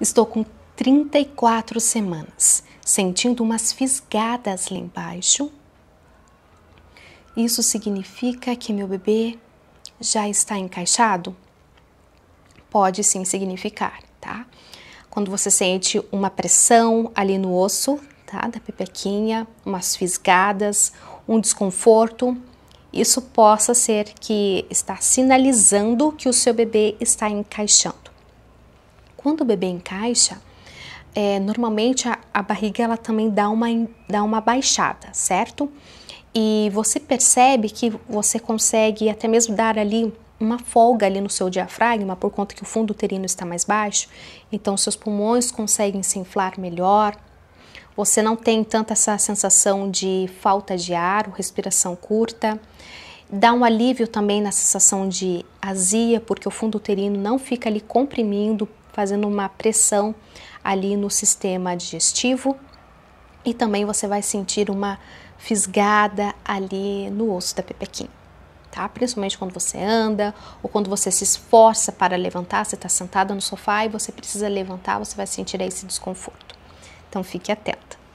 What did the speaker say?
Estou com 34 semanas, sentindo umas fisgadas lá embaixo. Isso significa que meu bebê já está encaixado? Pode sim significar, tá? Quando você sente uma pressão ali no osso, tá? Da pepequinha, umas fisgadas, um desconforto, isso possa ser que está sinalizando que o seu bebê está encaixando quando o bebê encaixa, é, normalmente a, a, barriga ela também dá uma, dá uma baixada, certo? E você percebe que você consegue até mesmo dar ali uma folga ali no seu diafragma por conta que o fundo uterino está mais baixo, então seus pulmões conseguem se inflar melhor. Você não tem tanta essa sensação de falta de ar, ou respiração curta. Dá um alívio também na sensação de azia, porque o fundo uterino não fica ali comprimindo fazendo uma pressão ali no sistema digestivo e também você vai sentir uma fisgada ali no osso da pepequinha. Tá? Principalmente quando você anda ou quando você se esforça para levantar, você está sentada no sofá e você precisa levantar, você vai sentir esse desconforto. Então fique atenta.